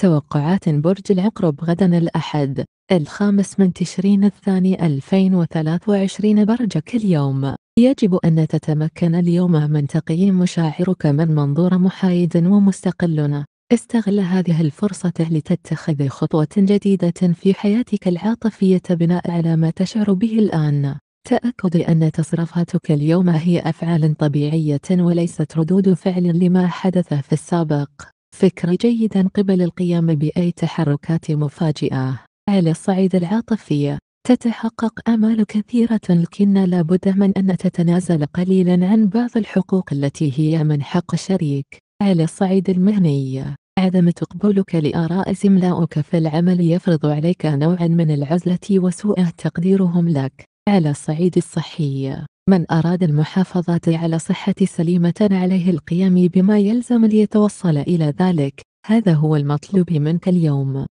توقعات برج العقرب غدا الأحد الخامس من تشرين الثاني 2023 برجك اليوم يجب أن تتمكن اليوم من تقييم مشاعرك من منظور محايد ومستقل استغل هذه الفرصة لتتخذ خطوة جديدة في حياتك العاطفية بناء على ما تشعر به الآن تأكد أن تصرفاتك اليوم هي أفعال طبيعية وليست ردود فعل لما حدث في السابق فكر جيدا قبل القيام بأي تحركات مفاجئة على الصعيد العاطفي تتحقق آمال كثيرة لكن لابد من أن تتنازل قليلا عن بعض الحقوق التي هي من حق الشريك على الصعيد المهني عدم تقبلك لآراء زملائك في العمل يفرض عليك نوعا من العزلة وسوء تقديرهم لك على الصعيد الصحي من أراد المحافظة على صحة سليمة عليه القيام بما يلزم ليتوصل إلى ذلك هذا هو المطلوب منك اليوم